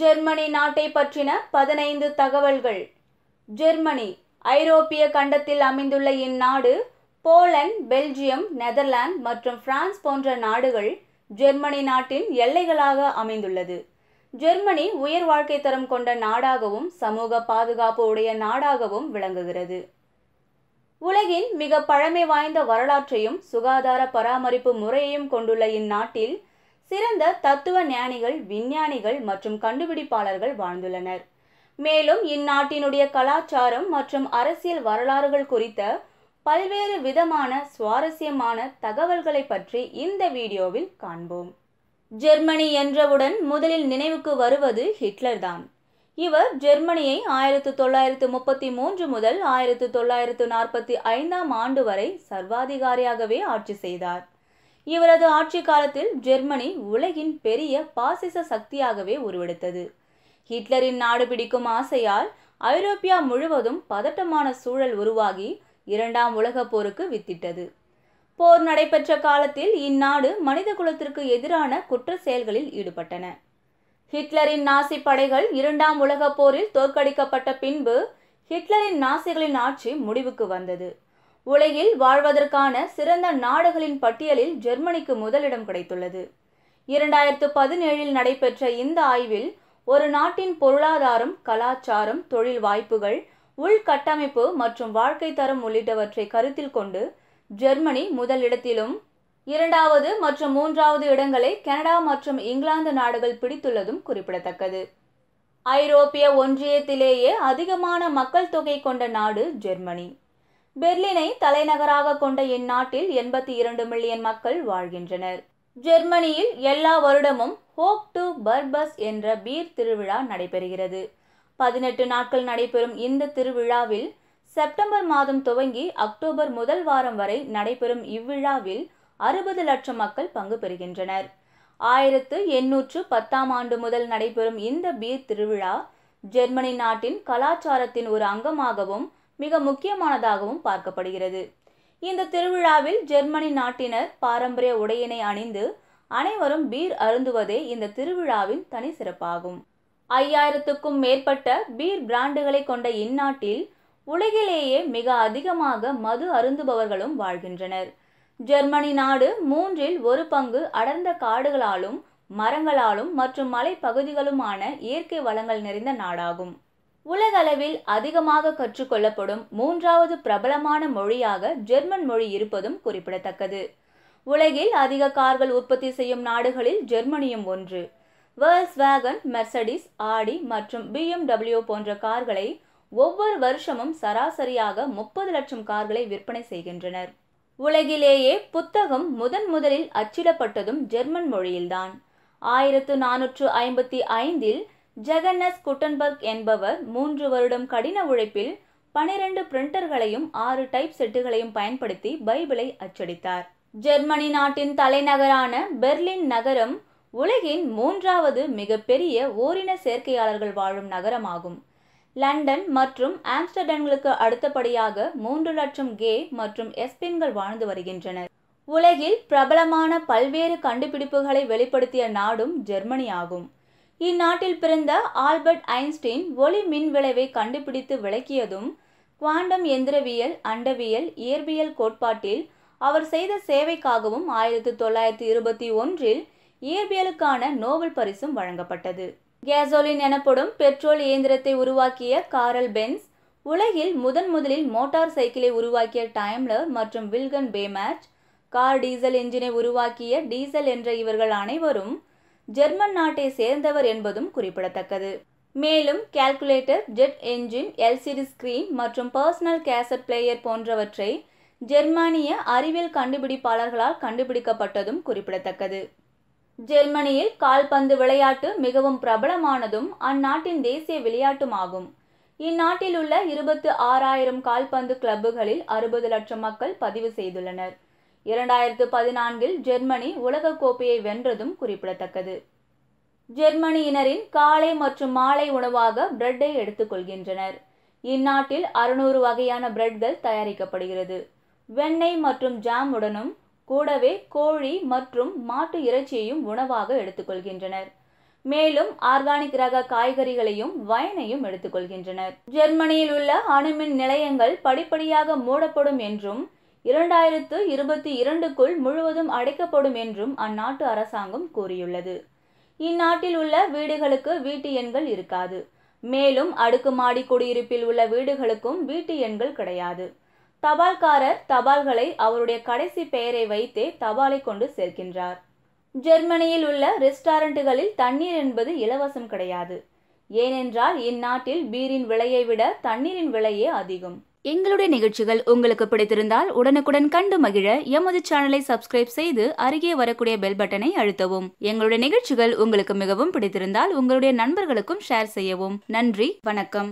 Germany நாட்டை பற்றின பதினைந்து தகவல்கள் ஜெர்மனி ஐரோப்பிய கண்டத்தில் அமைந்துள்ள இந்நாடு போலண்ட் பெல்ஜியம் நெதர்லாந்து மற்றும் பிரான்ஸ் போன்ற நாடுகள் ஜெர்மனி நாட்டின் எல்லைகளாக அமைந்துள்ளது ஜெர்மனி உயர் வாழ்க்கை தரம் கொண்ட நாடாகவும் சமூக பாதுகாப்பு உடைய நாடாகவும் விளங்குகிறது உலகின் மிக பழமை வாய்ந்த வரலாற்றையும் சுகாதார பராமரிப்பு முறையையும் கொண்டுள்ள இந்நாட்டில் சிறந்த தத்துவ ஞானிகள் விஞ்ஞானிகள் மற்றும் கண்டுபிடிப்பாளர்கள் வாழ்ந்துள்ளனர் மேலும் இந்நாட்டினுடைய கலாச்சாரம் மற்றும் அரசியல் வரலாறுகள் குறித்த பல்வேறு விதமான சுவாரஸ்யமான தகவல்களை பற்றி இந்த வீடியோவில் காண்போம் ஜெர்மனி என்றவுடன் முதலில் நினைவுக்கு வருவது ஹிட்லர் தான் இவர் ஜெர்மனியை ஆயிரத்து தொள்ளாயிரத்து முப்பத்தி மூன்று முதல் ஆயிரத்து தொள்ளாயிரத்து நாற்பத்தி ஐந்தாம் ஆண்டு வரை சர்வாதிகாரியாகவே ஆட்சி செய்தார் இவரது ஆட்சி காலத்தில் ஜெர்மனி உலகின் பெரிய பாசிச சக்தியாகவே உருவெடுத்தது ஹிட்லரின் நாடு பிடிக்கும் ஆசையால் ஐரோப்பியா முழுவதும் பதட்டமான சூழல் உருவாகி இரண்டாம் உலகப் போருக்கு வித்திட்டது போர் நடைபெற்ற காலத்தில் இந்நாடு மனித குலத்திற்கு எதிரான குற்ற செயல்களில் ஈடுபட்டன ஹிட்லரின் நாசி படைகள் இரண்டாம் உலகப் போரில் தோற்கடிக்கப்பட்ட பின்பு ஹிட்லரின் நாசிகளின் ஆட்சி முடிவுக்கு வந்தது உலகில் வாழ்வதற்கான சிறந்த நாடுகளின் பட்டியலில் ஜெர்மனிக்கு முதலிடம் கிடைத்துள்ளது இரண்டாயிரத்து பதினேழில் நடைபெற்ற இந்த ஆய்வில் ஒரு நாட்டின் பொருளாதாரம் கலாச்சாரம் தொழில் வாய்ப்புகள் உள்கட்டமைப்பு மற்றும் வாழ்க்கை தரம் உள்ளிட்டவற்றை கருத்தில் கொண்டு ஜெர்மனி முதலிடத்திலும் இரண்டாவது மற்றும் மூன்றாவது இடங்களை கனடா மற்றும் இங்கிலாந்து நாடுகள் பிடித்துள்ளதும் குறிப்பிடத்தக்கது ஐரோப்பிய ஒன்றியத்திலேயே அதிகமான மக்கள் தொகை கொண்ட நாடு ஜெர்மனி பெர்லினை தலைநகராக கொண்ட இந்நாட்டில் எண்பத்தி இரண்டு மில்லியன் மக்கள் வாழ்கின்றனர் ஜெர்மனியில் எல்லா வருடமும் ஹோப் டு பர்பஸ் என்ற பீர் திருவிழா நடைபெறுகிறது பதினெட்டு நாட்கள் நடைபெறும் இந்த திருவிழாவில் செப்டம்பர் மாதம் துவங்கி அக்டோபர் முதல் வாரம் வரை நடைபெறும் இவ்விழாவில் அறுபது லட்சம் மக்கள் பங்கு பெறுகின்றனர் ஆயிரத்து எண்ணூற்று பத்தாம் ஆண்டு முதல் நடைபெறும் இந்த பீர் திருவிழா ஜெர்மனி நாட்டின் கலாச்சாரத்தின் ஒரு அங்கமாகவும் மிக முக்கியமானதாகவும் பார்க்கப்படுகிறது இந்த திருவிழாவில் ஜெர்மனி நாட்டினர் பாரம்பரிய உடையினை அணிந்து அனைவரும் பீர் அருந்துவதே இந்த திருவிழாவின் தனி சிறப்பாகும் ஐயாயிரத்துக்கும் மேற்பட்ட பீர் பிராண்டுகளை கொண்ட இந்நாட்டில் உலகிலேயே மிக அதிகமாக மது அருந்துபவர்களும் வாழ்கின்றனர் ஜெர்மனி நாடு மூன்றில் ஒரு பங்கு அடர்ந்த காடுகளாலும் மரங்களாலும் மற்றும் மலைப்பகுதிகளுமான இயற்கை வளங்கள் நிறைந்த நாடாகும் உலகளவில் அதிகமாக கற்றுக்கொள்ளப்படும் மூன்றாவது பிரபலமான மொழியாக ஜெர்மன் மொழி இருப்பதும் குறிப்பிடத்தக்கது உலகில் அதிக கார்கள் உற்பத்தி செய்யும் நாடுகளில் ஜெர்மனியும் ஒன்று வேர்ஸ் வேகன் மெர்சடிஸ் ஆடி மற்றும் பிஎம்டபிள்யூ போன்ற கார்களை ஒவ்வொரு வருஷமும் சராசரியாக முப்பது லட்சம் கார்களை விற்பனை செய்கின்றனர் உலகிலேயே புத்தகம் முதன் முதலில் அச்சிடப்பட்டதும் ஜெர்மன் மொழியில்தான் ஆயிரத்து நானூற்று ஐம்பத்தி ஐந்தில் ஜெகன்னஸ் குட்டன்பர்க் என்பவர் மூன்று வருடம் கடின உழைப்பில் பனிரெண்டு பிரிண்டர்களையும் ஆறு டைப் செட்டுகளையும் பயன்படுத்தி பைபிளை அச்சடித்தார் ஜெர்மனி நாட்டின் தலைநகரான பெர்லின் நகரம் உலகின் மூன்றாவது மிகப்பெரிய ஓரின சேர்க்கையாளர்கள் வாழும் நகரமாகும் லண்டன் மற்றும் ஆம்ஸ்டர்டம்களுக்கு அடுத்தபடியாக மூன்று லட்சம் கே மற்றும் எஸ்பின்கள் வாழ்ந்து வருகின்றனர் உலகில் பிரபலமான பல்வேறு கண்டுபிடிப்புகளை வெளிப்படுத்திய நாடும் ஜெர்மனி ஆகும் இந்நாட்டில் பிறந்த ஆல்பர்ட் ஐன்ஸ்டீன் ஒளி மின் விளைவை கண்டுபிடித்து விளக்கியதும் குவாண்டம் எந்திரவியல் அண்டவியல் இயற்பியல் கோட்பாட்டில் அவர் செய்த சேவைக்காகவும் ஆயிரத்தி தொள்ளாயிரத்தி இருபத்தி ஒன்றில் இயற்பியலுக்கான நோபல் பரிசும் வழங்கப்பட்டது கேசோலின் எனப்படும் பெட்ரோல் இயந்திரத்தை உருவாக்கிய காரல் பென்ஸ் உலகில் முதன் முதலில் மோட்டார் சைக்கிளை உருவாக்கிய டைம்லர் மற்றும் வில்கன் பேமேட் கார் டீசல் என்ஜினை உருவாக்கிய டீசல் என்ற இவர்கள் அனைவரும் ஜெர்மன் நாட்டை சேர்ந்தவர் என்பதும் குறிப்பிடத்தக்கது மேலும் calculator jet engine LCD screen மற்றும் பர்சனல் கேசட் பிளேயர் போன்றவற்றை ஜெர்மானிய அறிவியல் கண்டுபிடிப்பாளர்களால் கண்டுபிடிக்கப்பட்டதும் குறிப்பிடத்தக்கது ஜெர்மனியில் கால்பந்து விளையாட்டு மிகவும் பிரபலமானதும் அந்நாட்டின் தேசிய விளையாட்டும் ஆகும் இந்நாட்டில் உள்ள இருபத்து ஆறாயிரம் கால்பந்து கிளப்புகளில் அறுபது லட்சம் மக்கள் பதிவு செய்துள்ளனர் இரண்டாயிரத்து பதினான்கில் ஜெர்மனி உலகக்கோப்பையை வென்றதும் குறிப்பிடத்தக்கது ஜெர்மனியினரின் காலை மற்றும் மாலை உணவாக பிரெட்டை எடுத்துக்கொள்கின்றனர் இந்நாட்டில் அறுநூறு வகையான பிரெட்கள் தயாரிக்கப்படுகிறது வெண்ணெய் மற்றும் ஜாம் உடனும் கூடவே கோழி மற்றும் மாட்டு இறைச்சியையும் உணவாக எடுத்துக்கொள்கின்றனர் மேலும் ஆர்கானிக் ரக காய்கறிகளையும் வயனையும் எடுத்துக்கொள்கின்றனர் ஜெர்மனியில் உள்ள அணுமின் நிலையங்கள் படிப்படியாக மூடப்படும் என்றும் இரண்டாயிரத்து இருபத்தி இரண்டுக்குள் முழுவதும் அடைக்கப்படும் என்றும் அந்நாட்டு அரசாங்கம் கூறியுள்ளது இந்நாட்டில் உள்ள வீடுகளுக்கு வீட்டு எண்கள் இருக்காது மேலும் அடுக்குமாடி குடியிருப்பில் உள்ள வீடுகளுக்கும் வீட்டு எண்கள் கிடையாது தபால்காரர் தபால்களை அவருடைய கடைசி பெயரை வைத்தே தபாலை கொண்டு சேர்க்கின்றார் ஜெர்மனியில் உள்ள ரெஸ்டாரண்ட்டுகளில் தண்ணீர் என்பது இலவசம் கிடையாது ஏனென்றால் இந்நாட்டில் பீரின் விலையை விட தண்ணீரின் விலையே அதிகம் எங்களுடைய நிகழ்ச்சிகள் உங்களுக்கு பிடித்திருந்தால் உடனுக்குடன் கண்டு மகிழ எமது சேனலை சப்ஸ்கிரைப் செய்து அருகே வரக்கூடிய பெல் பட்டனை அழுத்தவும் எங்களுடைய நிகழ்ச்சிகள் உங்களுக்கு மிகவும் பிடித்திருந்தால் உங்களுடைய நண்பர்களுக்கும் ஷேர் செய்யவும் நன்றி வணக்கம்